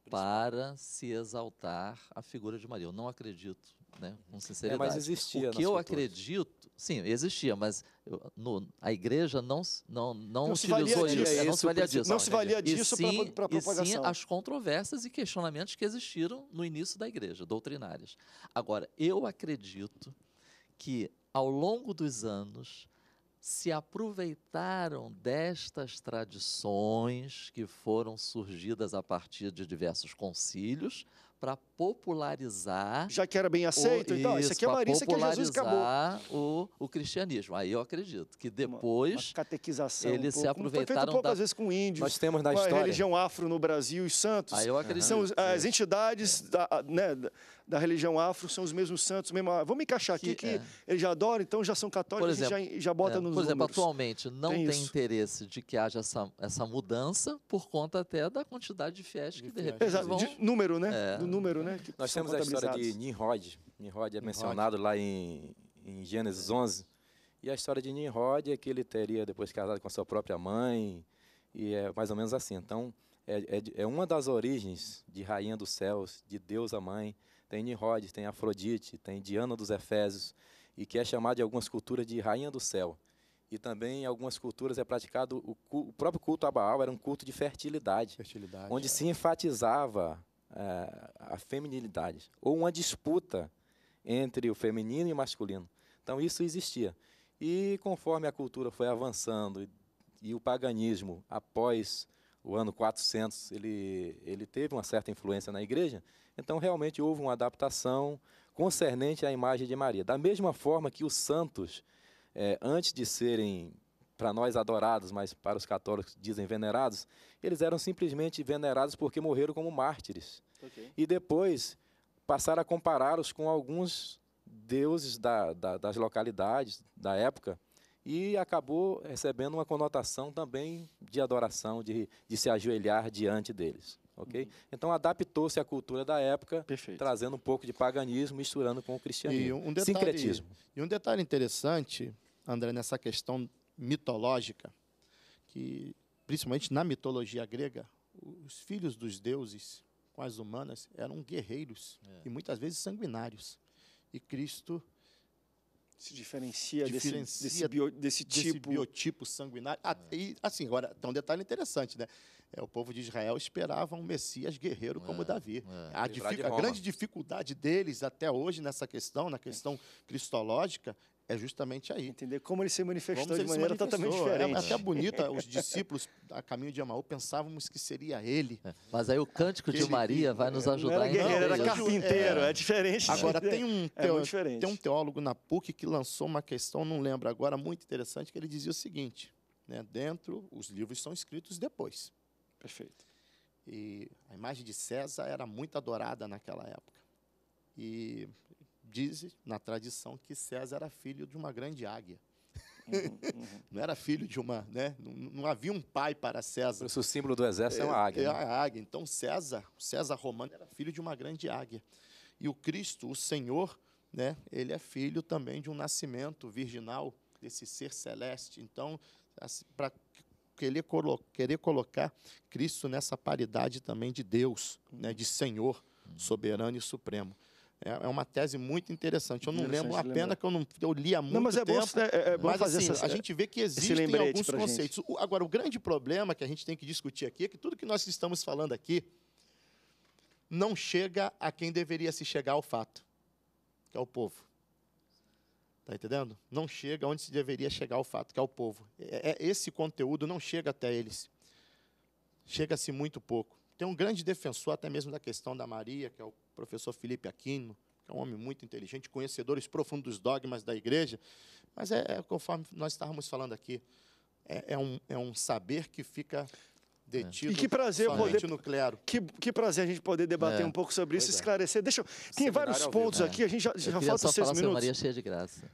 B: para se exaltar a figura de Maria. Eu não acredito, né, com sinceridade. É, mas existia. O que eu culturas. acredito, sim, existia, mas eu, no, a igreja não não não, não utilizou isso, é, não se valia disso, não se valia disso para propagação. E sim as controvérsias e questionamentos que existiram no início da igreja, doutrinárias. Agora, eu acredito que ao longo dos anos, se aproveitaram destas tradições que foram surgidas a partir de diversos concílios para popularizar. Já que era bem aceito, o, então, isso, isso aqui é Maria, isso aqui é Jesus acabou. O, o cristianismo. Aí eu acredito que depois. Uma, uma catequização. Eles um se aproveitaram. Foi feito da... vezes com
A: índios. Nós temos na é história. A religião afro no Brasil, os santos. Aí eu acredito. São as é. entidades é. da, né, da religião afro, são os mesmos santos. Mesmo, ah, vamos encaixar aqui que, que é. eles já adoram, então já são católicos, por exemplo, já, já bota é, nos Por exemplo, números. atualmente não tem, tem
B: interesse de que haja essa,
D: essa mudança
B: por conta até da quantidade de fiéis que de repente. Exato, vão... de
D: número, né? É. Do
B: número, né? né? Que Nós
D: temos a história de Nimrod. Nimrod é Nimrod. mencionado lá em, em Gênesis 11. E a história de Nimrod é que ele teria depois casado com a sua própria mãe. E é mais ou menos assim. Então, é, é, é uma das origens de Rainha dos Céus, de Deus a Mãe. Tem Nimrod, tem Afrodite, tem Diana dos Efésios. E que é chamada em algumas culturas de Rainha do Céu. E também em algumas culturas é praticado o, o, próprio culto a Baal, era um culto de fertilidade. fertilidade onde é. se enfatizava a, feminilidade, ou uma disputa entre o feminino e o masculino. Então isso existia. E conforme a cultura foi avançando e, e o paganismo, após o ano 400, ele, ele teve uma certa influência na igreja, então realmente houve uma adaptação concernente à imagem de Maria. Da mesma forma que os santos, é, antes de serem para nós adorados, mas para os católicos dizem venerados, eles eram simplesmente venerados porque morreram como mártires. Okay. E depois passaram a compará-los com alguns deuses da, da, das localidades da época e acabou recebendo uma conotação também de adoração, de, de se ajoelhar diante deles. Okay? Uhum. Então adaptou-se à cultura da época, Perfeito. trazendo um pouco de paganismo, misturando com o cristianismo. E um detalhe, Sincretismo. E um detalhe
C: interessante, André, nessa questão mitológica, que principalmente na mitologia grega, os filhos dos deuses com as humanas eram guerreiros é. e muitas vezes sanguinários. E Cristo se diferencia, diferencia desse, desse, bio, desse, tipo. biotipo sanguinário. Ah, é. e, assim, agora, tem um detalhe interessante, né? É, o povo de Israel esperava um Messias guerreiro é. como Davi. É. A, dific, a grande dificuldade deles até hoje nessa questão, na é. questão cristológica, é justamente aí. Entender como ele se manifestou como de maneira totalmente é. diferente. É até bonita, os discípulos a caminho de Emaú pensávamos que seria ele. É.
B: Mas aí o cântico de Maria vai nos ajudar. Não era guerreiro,
C: não, era carpinteiro, é, é diferente. Agora, tem um, é tem um teólogo na PUC que lançou uma questão, não lembro agora, muito interessante, que ele dizia o seguinte, né, dentro, os livros são escritos depois. Perfeito. E a imagem de César era muito adorada naquela época. E diz na tradição que César era filho de uma grande águia. Uhum, uhum. não era filho de uma, né? Não, não havia um pai para
D: César. o símbolo do exército é, é uma águia. É né?
C: a águia. Então César, César romano era filho de uma grande águia. E o Cristo, o Senhor, né? Ele é filho também de um nascimento virginal desse ser celeste. Então, para querer, colo querer colocar Cristo nessa paridade também de Deus, né? De Senhor, uhum. soberano e supremo. É, é, uma tese muito interessante. Eu não lembro, a pena que eu não eu li há muito não, mas é Bom, é, é bom mas assim, essa, a é, gente vê que existem alguns conceitos. O, agora, o grande problema que a gente tem que discutir aqui é que tudo que nós estamos falando aqui não chega a quem deveria se chegar ao fato, que é o povo. Está entendendo? Não chega onde se deveria chegar ao fato, que é o povo. É, é esse conteúdo não chega até eles. Chega-se muito pouco. Tem um grande defensor, até mesmo da questão da Maria, que é o professor Felipe Aquino, que é um homem muito inteligente, conhecedores profundos dos dogmas da igreja, mas é, é conforme nós estávamos falando aqui, é, é, um, é um saber que fica é. detido. E que prazer poder no
A: clero. Que, que prazer a gente poder debater é. um pouco sobre isso, é. esclarecer. Deixa, eu, tem Seminário vários pontos é. aqui, a gente já, já falta só seis falar minutos. Maria é cheia de graça.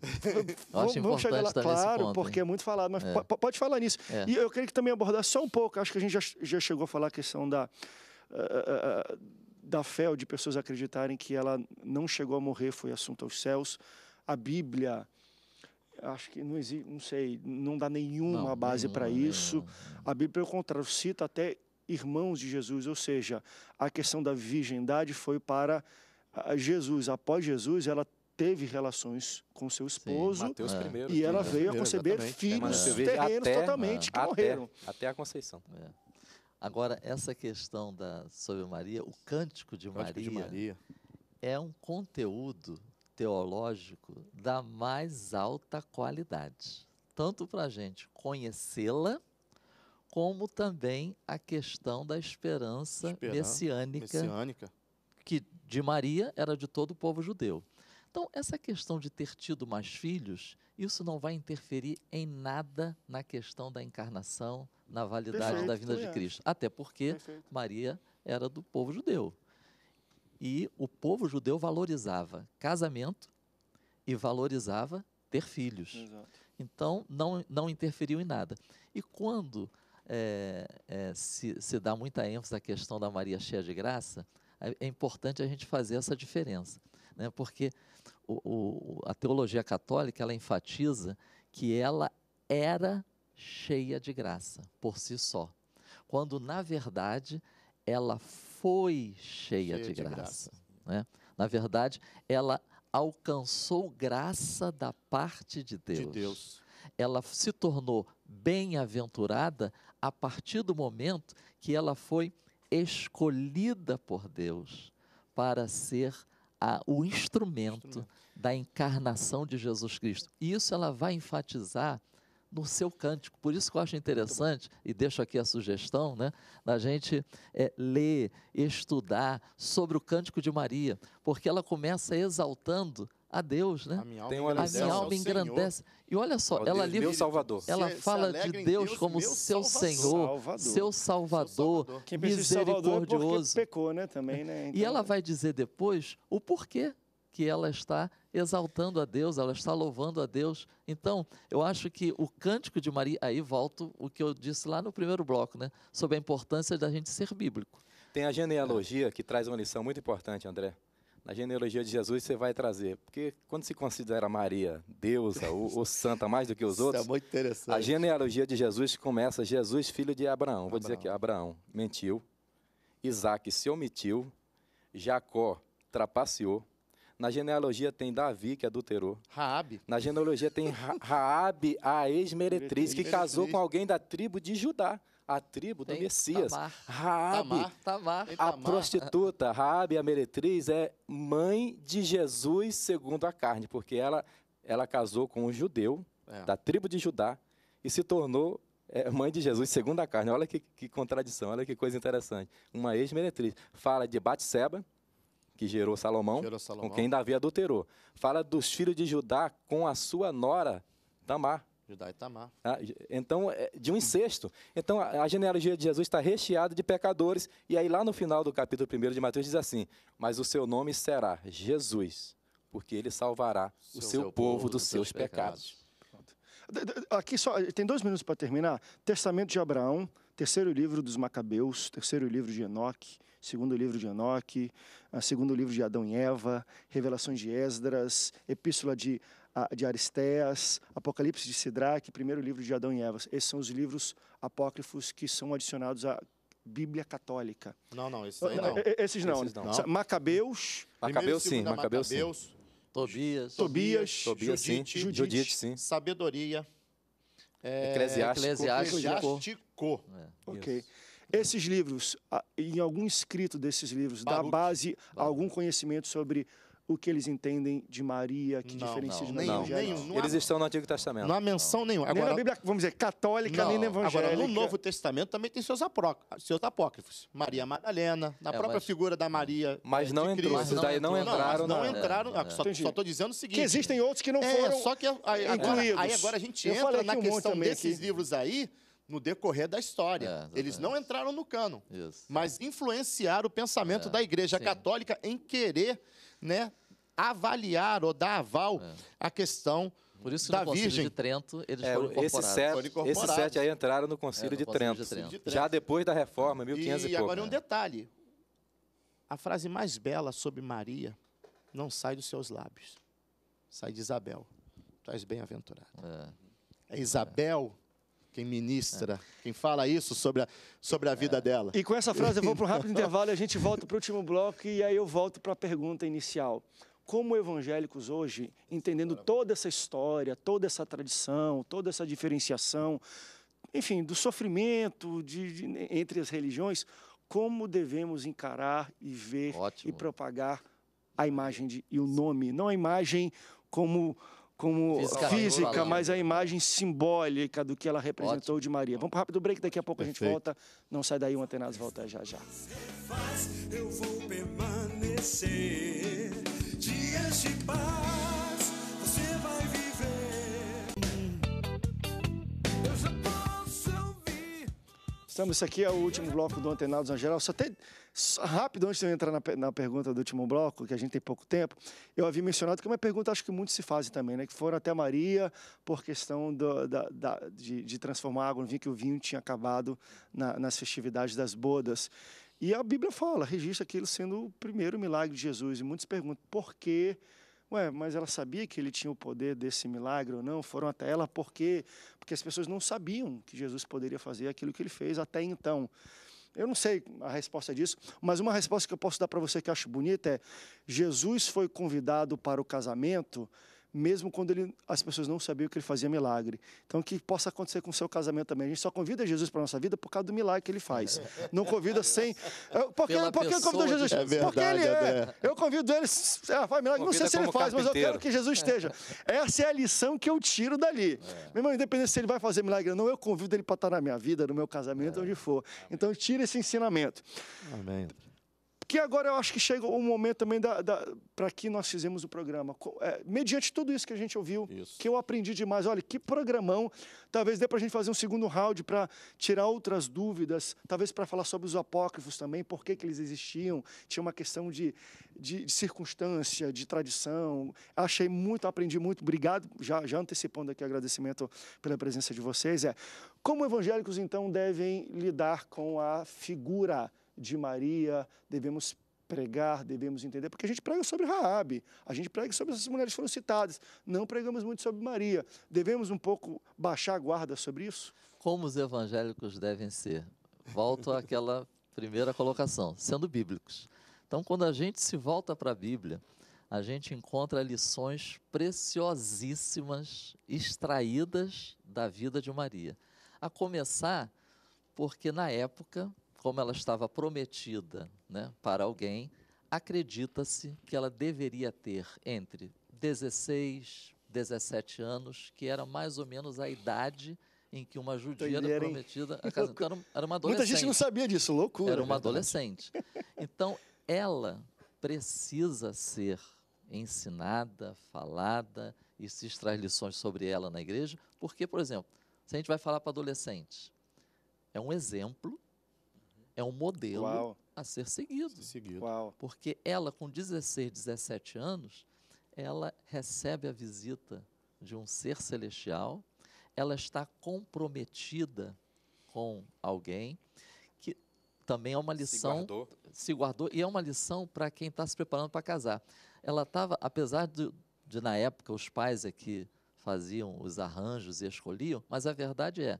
A: vamos, vamos chegar lá, claro, ponto, porque hein? é muito falado, mas pode falar nisso. E eu queria que também abordar só um pouco. Acho que a gente já, já chegou a falar a questão da uh, uh, da fé ou de pessoas acreditarem que ela não chegou a morrer foi assunto aos céus. A Bíblia, acho que não existe, não sei, não dá nenhuma não, base para isso. A Bíblia, pelo contrário, cita até irmãos de Jesus, ou seja, a questão da virgindade foi para ah, Jesus. Após Jesus, ela teve relações com seu esposo Sim, é. primeiro, e ela veio a conceber exatamente. filhos é, terrenos até, totalmente que até, morreram.
D: Até a Conceição. É.
B: Agora, essa questão da, sobre Maria, o Cântico de, Cântico Maria, de Maria é um conteúdo teológico da mais alta qualidade, tanto para a gente conhecê-la, como também a questão da esperança, esperança messiânica, messiânica, que de Maria era de todo o povo judeu. Então, essa questão de ter tido mais filhos, isso não vai interferir em nada na questão da encarnação, na validade Perfeito, da vinda de é. Cristo. Até porque Perfeito. Maria era do povo judeu. E o povo judeu valorizava casamento e valorizava ter filhos. Exato. Então, não, não interferiu em nada. E quando é, é, se, se dá muita ênfase à questão da Maria cheia de graça, é, é importante a gente fazer essa diferença, né? porque o, o, a teologia católica ela enfatiza que ela era cheia de graça por si só, quando na verdade ela foi cheia, cheia de, de, graça. graça. Né? Na verdade, ela alcançou graça da parte de Deus. De Deus. Ela se tornou bem-aventurada a partir do momento que ela foi escolhida por Deus para ser a, o instrumento, da encarnação de Jesus Cristo. E isso ela vai enfatizar no seu cântico. Por isso que eu acho interessante, e deixo aqui a sugestão, né, da gente é, ler, estudar sobre o cântico de Maria, porque ela começa exaltando a Deus, né? A minha alma, a minha alma engrandece. E olha só, ela ali, meu Salvador. Ela fala de Deus, Deus como seu Senhor, Salvador. seu Salvador, Quem é misericordioso. Salvador
A: pecou, né, também, né? Então, e ela
B: vai dizer depois o porquê que ela está exaltando a Deus, ela está louvando a Deus. Então, eu acho que o cântico de Maria, aí volto o que eu disse lá no primeiro bloco, né, sobre a importância da gente ser
D: bíblico. Tem a genealogia que traz uma lição muito importante, André na genealogia de Jesus você vai trazer. Porque quando se considera Maria deusa ou, ou santa mais do que os é
C: outros, é a
D: genealogia de Jesus começa Jesus, filho de Abraão. Vou Abraão. dizer aqui, Abraão mentiu, Isaac se omitiu, Jacó trapaceou. Na genealogia tem Davi, que adulterou. Raabe. Na genealogia tem Raabe, a ex-meretriz, que casou com alguém da tribo de Judá a tribo do Messias. Tamar. Raabe, Tamar, Tamar. a Tamar. prostituta, Raabe, a meretriz, é mãe de Jesus segundo a carne, porque ela, ela casou com um judeu é. da tribo de Judá e se tornou é, mãe de Jesus segundo a carne. Olha que, que contradição, olha que coisa interessante. Uma ex-meretriz. Fala de Batseba, que gerou Salomão, gerou Salomão, com quem Davi adulterou. Fala dos filhos de Judá com a sua nora, Tamar. Judá e Tamar. Ah, então, é, de um incesto. Então, a genealogia de Jesus está recheada de pecadores. E aí, lá no final do capítulo 1 de Mateus, diz assim: Mas o seu nome será Jesus, porque ele salvará o seu, povo, povo dos, dos seus, seus pecados.
A: pecados. Aqui só tem dois minutos para terminar. Testamento de Abraão, terceiro livro dos Macabeus, terceiro livro de Enoque, segundo livro de Enoque, ah, segundo livro de Adão e Eva, Revelações de Esdras, Epístola de de Aristeas, Apocalipse de Sidraque, primeiro livro de Adão e Eva. Esses são os livros apócrifos que são adicionados à Bíblia Católica. Não, não, esses aí não. É, é, esses não. Esses não. Macabeus. É Macabeus sim, Macabeus, Macabeus sim.
B: Tobias.
A: Tobias. Tobias, Judite, sim. Judite, sim.
C: Sabedoria. É, Eclesiástico. Eclesiástico.
A: É, ok. Esses livros, em algum escrito desses livros, Baruch. dá base a algum conhecimento sobre o que eles entendem de Maria, que não, diferencia não, de Maria. Não, nenhum, nenhum. Eles
D: estão no
C: Antigo Testamento. Não há
A: menção não. nenhuma. Agora, nem na Bíblia, vamos dizer, católica, não. nem na evangélica. Agora, no Novo
C: Testamento também tem seus, apró... seus apócrifos. Maria é. Madalena, na é, própria mas... figura da Maria Mas não entrou, Cristo. esses daí não entraram. Não, entraram, é, só estou dizendo o seguinte. Que existem outros que não é, foram só que aí, agora, aí agora a gente Eu entra na um questão desses aqui. livros aí no decorrer da história. É, Eles não entraram no cano, Isso. mas influenciaram o pensamento é, da Igreja sim. Católica em querer né, avaliar ou dar aval é. à questão por isso da no Virgem. de Trento eles é, foram incorporados. Esses sete, aí entraram no conselho é, no de, Trento, de, Trento, já
D: depois da reforma, é. e, e agora um detalhe.
C: A frase mais bela sobre Maria não sai dos seus lábios, sai de Isabel. Tu és bem-aventurada. É. é. Isabel quem ministra, quem fala isso sobre a, sobre a vida dela. E com essa frase eu vou para um rápido intervalo
A: e a gente volta para o último bloco e aí eu volto para a pergunta inicial como evangélicos hoje, entendendo toda essa história, toda essa tradição, toda essa diferenciação, enfim, do sofrimento de, de, entre as religiões, como devemos encarar e ver Ótimo. e propagar a imagem de, e o nome, não a imagem como como física, física mas a imagem simbólica do que ela representou Ótimo. de Maria. Vamos para rápido break, daqui a pouco Perfeito. a gente volta. Não sai daí, o Antenados volta já já. Eu vou permanecer dias de paz. Estamos, isso aqui é o último bloco do Antenados na Geral. Só tem, rápido, antes de eu entrar na, na, pergunta do último bloco, que a gente tem pouco tempo, eu havia mencionado que é uma pergunta acho que muitos se fazem também, né? Que foram até Maria por questão do, da, da, de, de, transformar água no vinho, que o vinho tinha acabado na, nas festividades das bodas. E a Bíblia fala, registra aquilo sendo o primeiro milagre de Jesus. E muitos perguntam por que Ué, mas ela sabia que ele tinha o poder desse milagre ou não? Foram até ela por quê? Porque as pessoas não sabiam que Jesus poderia fazer aquilo que ele fez até então. Eu não sei a resposta disso, mas uma resposta que eu posso dar para você que eu acho bonita é: Jesus foi convidado para o casamento mesmo quando ele, as pessoas não sabiam que ele fazia milagre. Então, que possa acontecer com o seu casamento também. A gente só convida Jesus para a nossa vida por causa do milagre que ele faz. Não convida sem. Por que eu convido Jesus? É verdade, Porque ele é. é. Eu convido ele. Ah, faz milagre. Convida não sei se ele faz, mas eu quero que Jesus esteja. Essa é a lição que eu tiro dali. É. Meu irmão, independente se ele vai fazer milagre ou não, eu convido ele para estar na minha vida, no meu casamento, é. onde for. Então, tira esse ensinamento. Amém. Que agora eu acho que chega o momento também da, da para que nós fizemos o programa. É, mediante tudo isso que a gente ouviu, isso. que eu aprendi demais. Olha, que programão. Talvez dê para a gente fazer um segundo round para tirar outras dúvidas, talvez para falar sobre os apócrifos também, por que, que eles existiam. Tinha uma questão de, de, de circunstância, de tradição. Achei muito, aprendi muito. Obrigado, já, já antecipando aqui o agradecimento pela presença de vocês. É, como evangélicos, então, devem lidar com a figura de Maria, devemos pregar, devemos entender, porque a gente prega sobre Raab, a gente prega sobre essas mulheres que foram citadas, não pregamos muito sobre Maria. Devemos um pouco baixar a guarda sobre isso?
B: Como os evangélicos devem ser? Volto àquela primeira colocação, sendo bíblicos. Então, quando a gente se volta para a Bíblia, a gente encontra lições preciosíssimas extraídas da vida de Maria. A começar porque na época como ela estava prometida né, para alguém, acredita-se que ela deveria ter entre 16, 17 anos, que era mais ou menos a idade em que uma judia era prometida a casa. Então, era uma adolescente. Muita gente não sabia disso, loucura. Era uma adolescente. Então, ela precisa ser ensinada, falada e se extrai lições sobre ela na igreja, porque, por exemplo, se a gente vai falar para adolescente, é um exemplo é um modelo Uau. a ser seguido. seguido. Porque ela, com 16, 17 anos, ela recebe a visita de um ser celestial, ela está comprometida com alguém que também é uma lição se guardou, se guardou e é uma lição para quem está se preparando para casar. Ela estava, apesar de, de na época os pais aqui é faziam os arranjos e escolhiam, mas a verdade é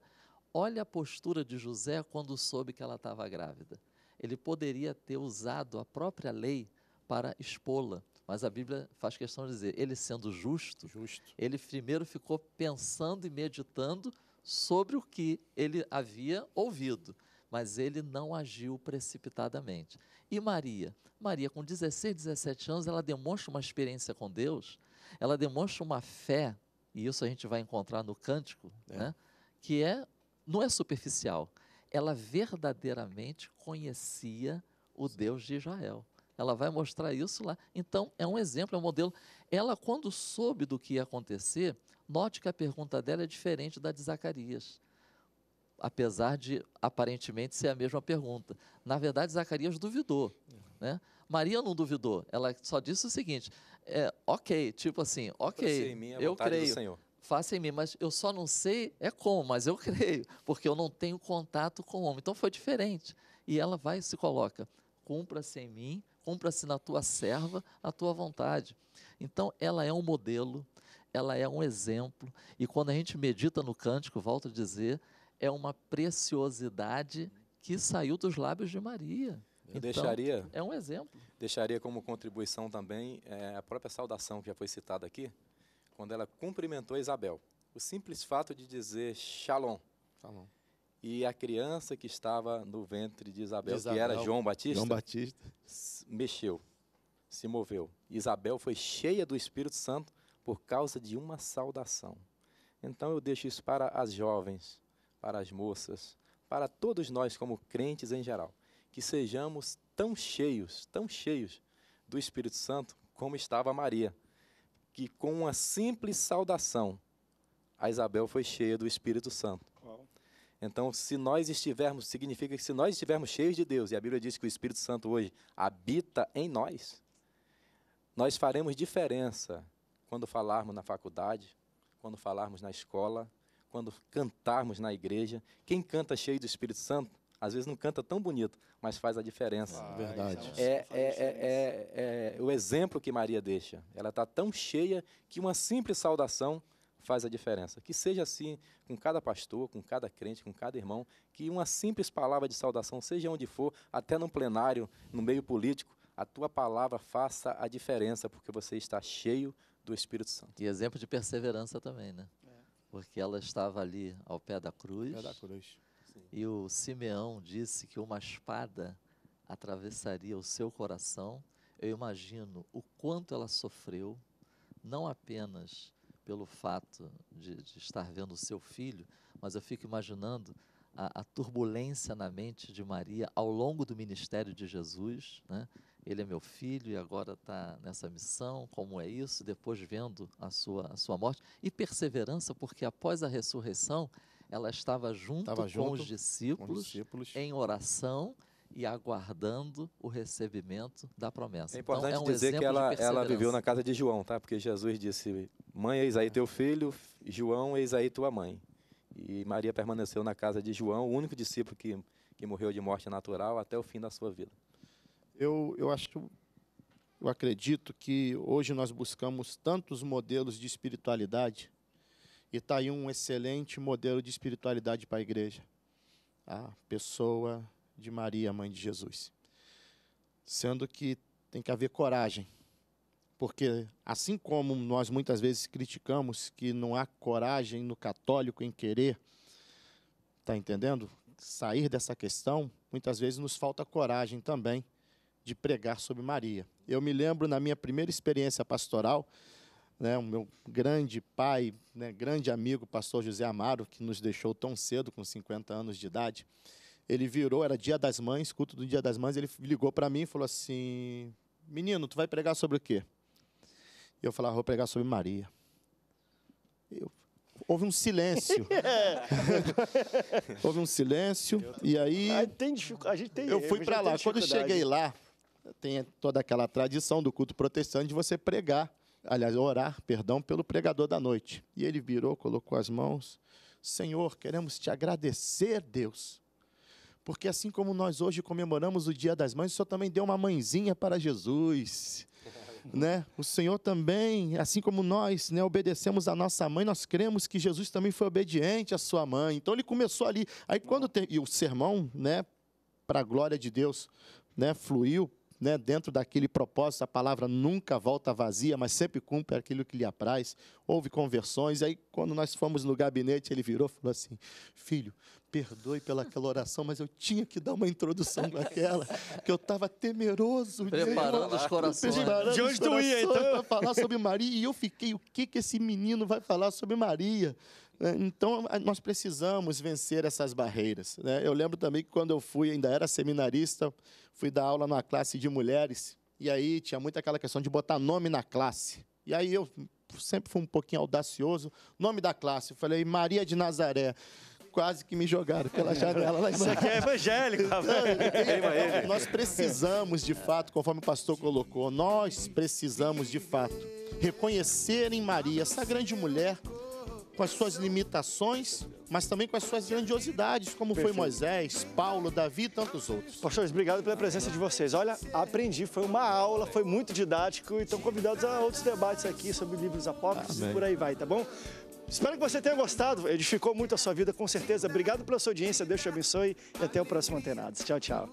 B: Olha a postura de José quando soube que ela estava grávida. Ele poderia ter usado a própria lei para expô-la, mas a Bíblia faz questão de dizer, ele sendo justo, justo, ele primeiro ficou pensando e meditando sobre o que ele havia ouvido, mas ele não agiu precipitadamente. E Maria? Maria, com 16, 17 anos, ela demonstra uma experiência com Deus, ela demonstra uma fé, e isso a gente vai encontrar no cântico, é. né? que é não é superficial. Ela verdadeiramente conhecia o Deus de Israel. Ela vai mostrar isso lá. Então, é um exemplo, é um modelo. Ela, quando soube do que ia acontecer, note que a pergunta dela é diferente da de Zacarias. Apesar de aparentemente ser a mesma pergunta. Na verdade, Zacarias duvidou. Né? Maria não duvidou. Ela só disse o seguinte: é, ok, tipo assim, ok, eu creio faça em mim, mas eu só não sei é como, mas eu creio, porque eu não tenho contato com o homem. Então foi diferente. E ela vai e se coloca: cumpra-se em mim, cumpra-se na tua serva, a tua vontade. Então ela é um modelo, ela é um exemplo, e quando a gente medita no cântico, volto a dizer, é uma preciosidade que saiu dos lábios de Maria.
D: Eu então, deixaria. É um exemplo. Deixaria como contribuição também é, a própria saudação que já foi citada aqui, quando ela cumprimentou Isabel. O simples fato de dizer shalom. shalom. E a criança que estava no ventre de Isabel, de Isabel, que era João Batista, João Batista, mexeu, se moveu. Isabel foi cheia do Espírito Santo por causa de uma saudação. Então eu deixo isso para as jovens, para as moças, para todos nós como crentes em geral, que sejamos tão cheios, tão cheios do Espírito Santo como estava Maria que com uma simples saudação, a Isabel foi cheia do Espírito Santo. Então, se nós estivermos, significa que se nós estivermos cheios de Deus, e a Bíblia diz que o Espírito Santo hoje habita em nós, nós faremos diferença quando falarmos na faculdade, quando falarmos na escola, quando cantarmos na igreja. Quem canta cheio do Espírito Santo às vezes não canta tão bonito, mas faz a diferença. Ah, Verdade. É, é é, é, é, é, o exemplo que Maria deixa. Ela está tão cheia que uma simples saudação faz a diferença. Que seja assim com cada pastor, com cada crente, com cada irmão, que uma simples palavra de saudação, seja onde for, até no plenário, no meio político, a tua palavra faça a diferença, porque você está cheio do Espírito Santo. E exemplo
B: de perseverança também, né? É. Porque ela estava ali ao pé da cruz. Pé da cruz e o Simeão disse que uma espada atravessaria o seu coração. Eu imagino o quanto ela sofreu, não apenas pelo fato de, de estar vendo o seu filho, mas eu fico imaginando a, a, turbulência na mente de Maria ao longo do ministério de Jesus. Né? Ele é meu filho e agora está nessa missão, como é isso? Depois vendo a sua, a sua morte. E perseverança, porque após a ressurreição, ela estava junto, estava com, os discípulos, com os discípulos em oração e aguardando o recebimento da promessa. É importante então, é um dizer que ela, ela viveu
D: na casa de João, tá? Porque Jesus disse: Mãe, eis aí teu filho, João, eis aí tua mãe. E Maria permaneceu na casa de João, o único discípulo que, que morreu de morte natural, até o fim da sua vida. Eu, eu acho eu acredito
C: que hoje nós buscamos tantos modelos de espiritualidade e está aí um excelente modelo de espiritualidade para a igreja. A pessoa de Maria, mãe de Jesus. Sendo que tem que haver coragem. Porque, assim como nós muitas vezes criticamos que não há coragem no católico em querer, está entendendo? Sair dessa questão, muitas vezes nos falta coragem também de pregar sobre Maria. Eu me lembro na minha primeira experiência pastoral, né, o meu grande pai, né, grande amigo, pastor José Amaro, que nos deixou tão cedo, com 50 anos de idade, ele virou, era dia das mães, culto do dia das mães, ele ligou para mim e falou assim, menino, tu vai pregar sobre o quê? E eu falava, vou pregar sobre Maria. Eu, houve um silêncio. houve um silêncio, e aí... Ah,
A: tem, a gente tem, eu fui para lá, quando eu cheguei lá,
C: tem toda aquela tradição do culto protestante de você pregar aliás, orar, perdão, pelo pregador da noite. E ele virou, colocou as mãos: Senhor, queremos te agradecer, Deus. Porque assim como nós hoje comemoramos o Dia das Mães, o Senhor também deu uma mãezinha para Jesus. Né? O Senhor também, assim como nós né, obedecemos a nossa mãe, nós cremos que Jesus também foi obediente à sua mãe. Então ele começou ali. Aí quando tem, e o sermão, né, para a glória de Deus, né, fluiu né, dentro daquele propósito, a palavra nunca volta vazia, mas sempre cumpre aquilo que lhe apraz. Houve conversões, e aí quando nós fomos no gabinete, ele virou e falou assim: Filho, perdoe pelaquela oração, mas eu tinha que dar uma introdução naquela, que eu estava temeroso.
B: Preparando de, os corações. Preparando de onde
C: tu ia, então? Para falar sobre Maria, e eu fiquei: o que, que esse menino vai falar sobre Maria? Né? Então, nós precisamos vencer essas barreiras. Né? Eu lembro também que quando eu fui, ainda era seminarista, fui dar aula numa classe de mulheres, e aí tinha muito aquela questão de botar nome na classe. E aí eu sempre fui um pouquinho audacioso. Nome da classe, eu falei Maria de Nazaré. Quase que me jogaram pela é. janela lá Isso aqui é evangélico. É, é, então, nós precisamos, de fato, conforme o pastor colocou, nós precisamos, de fato, reconhecer em Maria, essa grande mulher, com as suas limitações, mas também com as suas grandiosidades, como Perfeito. foi Moisés, Paulo, Davi e
A: tantos outros. Pastores, obrigado pela presença de vocês. Olha, aprendi, foi uma aula, foi muito didático e estão convidados a outros debates aqui sobre livros apócrifos e por aí vai, tá bom? Espero que você tenha gostado, edificou muito a sua vida, com certeza. Obrigado pela sua audiência, Deus te abençoe e até o próximo Antenados. Tchau, tchau.